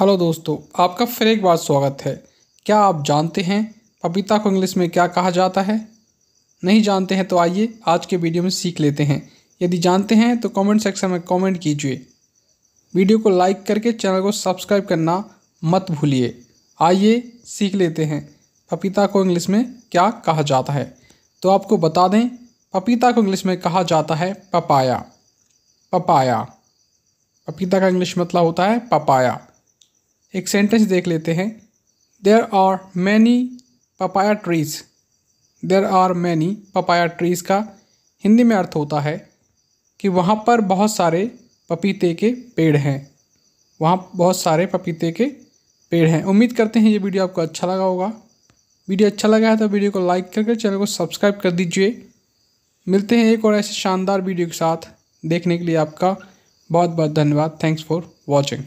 hello दोस्तों आपका फिर एक बार स्वागत है क्या आप जानते हैं पपीता को इंग्लिश में क्या कहा जाता है नहीं जानते हैं तो आइए आज के वीडियो में सीख लेते हैं यदि जानते हैं तो कमेंट सेक्शन में कमेंट कीजिए वीडियो को लाइक करके चैनल को सब्सक्राइब करना मत भूलिए आइए सीख लेते हैं पपीता को इंग्लिश में क्या कहा जाता है तो आपको बता दें पपीता को इंग्लिश में कहा जाता है पपाया पपाया पपीता का इंग्लिश मतलब होता है पपाया एक सेंटेंस देख लेते हैं there are many papaya trees there are many papaya trees का हिंदी में अर्थ होता है कि वहाँ पर बहुत सारे पपीते के पेड़ हैं वहाँ बहुत सारे पपीते के पेड़ हैं उम्मीद करते हैं ये वीडियो आपको अच्छा लगा होगा वीडियो अच्छा लगा है तो वीडियो को लाइक करके चैनल को सब्सक्राइब कर दीजिए मिलते हैं एक और ऐसे शानदार वीडियो के साथ देखने के लिए आपका बहुत बहुत धन्यवाद थैंक्स फॉर वॉचिंग